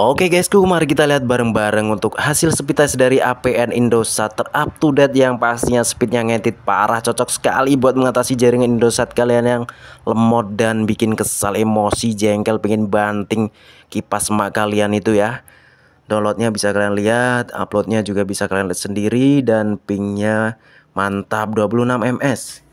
Oke guys, mari kita lihat bareng-bareng untuk hasil speed test dari APN Indosat terupdate to date yang pastinya speednya ngetit parah cocok sekali buat mengatasi jaringan Indosat kalian yang lemot dan bikin kesal emosi jengkel pengen banting kipas mak kalian itu ya downloadnya bisa kalian lihat uploadnya juga bisa kalian lihat sendiri dan pingnya mantap 26 ms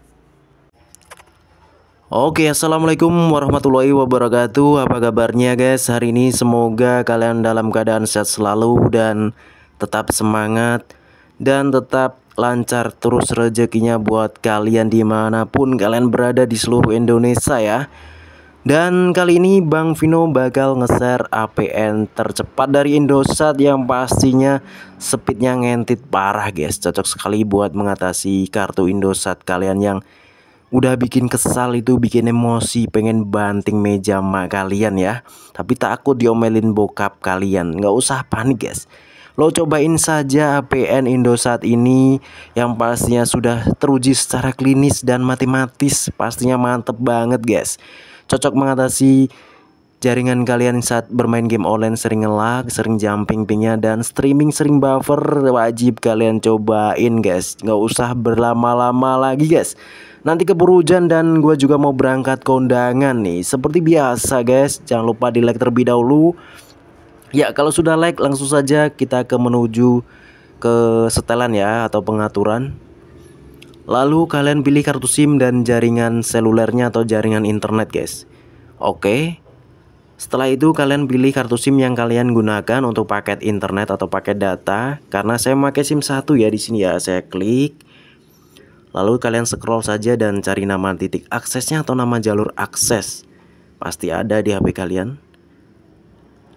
Oke assalamualaikum warahmatullahi wabarakatuh Apa kabarnya guys hari ini semoga kalian dalam keadaan sehat selalu Dan tetap semangat Dan tetap lancar terus rezekinya buat kalian dimanapun kalian berada di seluruh Indonesia ya dan kali ini Bang Vino bakal nge-share APN tercepat dari Indosat yang pastinya speednya ngentit parah guys Cocok sekali buat mengatasi kartu Indosat kalian yang udah bikin kesal itu bikin emosi pengen banting meja sama kalian ya tapi takut diomelin bokap kalian nggak usah panik guys lo cobain saja APN Indosat ini yang pastinya sudah teruji secara klinis dan matematis pastinya mantep banget guys cocok mengatasi jaringan kalian saat bermain game online sering ngelag, sering jumping pingnya dan streaming sering buffer wajib kalian cobain guys. Nggak usah berlama-lama lagi guys. Nanti keburu hujan dan gue juga mau berangkat kondangan nih. Seperti biasa guys, jangan lupa di like terlebih dahulu. Ya kalau sudah like langsung saja kita ke menuju ke setelan ya atau pengaturan. Lalu kalian pilih kartu SIM dan jaringan selulernya atau jaringan internet guys. Oke. Okay. Setelah itu kalian pilih kartu SIM yang kalian gunakan untuk paket internet atau paket data. Karena saya pakai SIM 1 ya di sini ya, saya klik. Lalu kalian scroll saja dan cari nama titik aksesnya atau nama jalur akses. Pasti ada di HP kalian.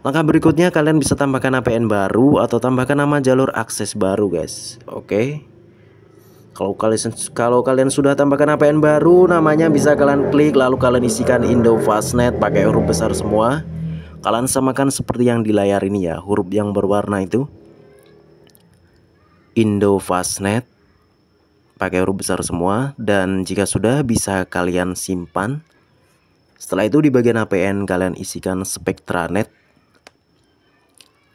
Langkah berikutnya kalian bisa tambahkan APN baru atau tambahkan nama jalur akses baru guys. Oke. Okay. Kalau kalian kalau kalian sudah tambahkan APN baru, namanya bisa kalian klik lalu kalian isikan Indo Fastnet pakai huruf besar semua. Kalian samakan seperti yang di layar ini ya, huruf yang berwarna itu. Indo Fastnet pakai huruf besar semua dan jika sudah bisa kalian simpan. Setelah itu di bagian APN kalian isikan SpectraNet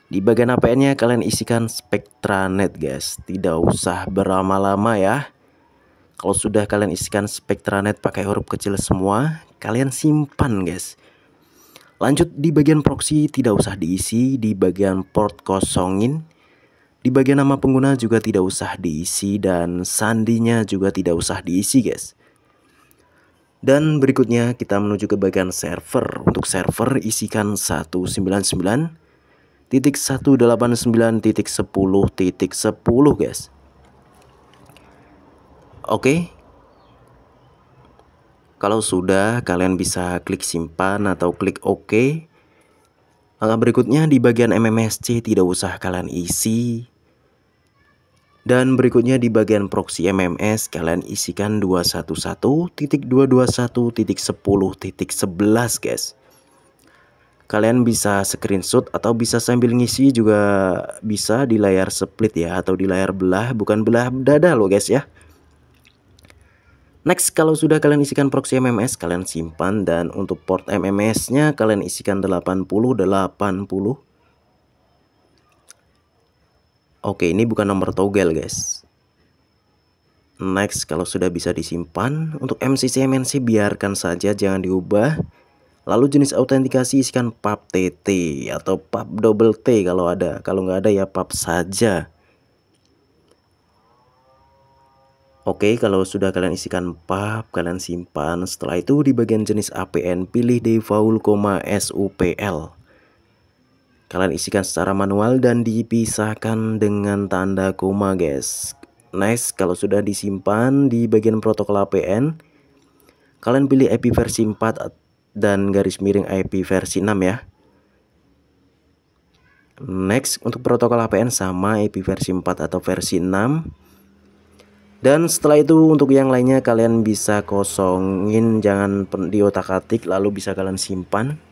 di bagian APN-nya kalian isikan SpectraNet guys, tidak usah berlama-lama ya. Kalau sudah kalian isikan SpectraNet pakai huruf kecil semua, kalian simpan guys. Lanjut di bagian proxy tidak usah diisi, di bagian port kosongin. Di bagian nama pengguna juga tidak usah diisi dan sandinya juga tidak usah diisi guys. Dan berikutnya kita menuju ke bagian server. Untuk server isikan 199 titik satu delapan sembilan titik sepuluh titik sepuluh guys oke kalau sudah kalian bisa klik simpan atau klik ok langkah berikutnya di bagian mmsc tidak usah kalian isi dan berikutnya di bagian proxy MMS kalian isikan 211.221.10.11 guys kalian bisa screenshot atau bisa sambil ngisi juga bisa di layar split ya atau di layar belah bukan belah dada lo guys ya Next, kalau sudah kalian isikan proxy MMS, kalian simpan dan untuk port MMS-nya kalian isikan 80 80. Oke, ini bukan nomor togel guys. Next, kalau sudah bisa disimpan, untuk MCC MNC biarkan saja jangan diubah. Lalu jenis autentikasi isikan pub TT atau pub double T kalau ada. Kalau nggak ada ya pub saja. Oke, kalau sudah kalian isikan pub, kalian simpan. Setelah itu di bagian jenis APN, pilih default, SUPL. Kalian isikan secara manual dan dipisahkan dengan tanda koma, guys. Nice, kalau sudah disimpan di bagian protokol APN, kalian pilih IP versi 4 dan garis miring IP versi 6 ya. Next, untuk protokol APN sama IP versi 4 atau versi 6. Dan setelah itu untuk yang lainnya kalian bisa kosongin, jangan di otak-atik lalu bisa kalian simpan.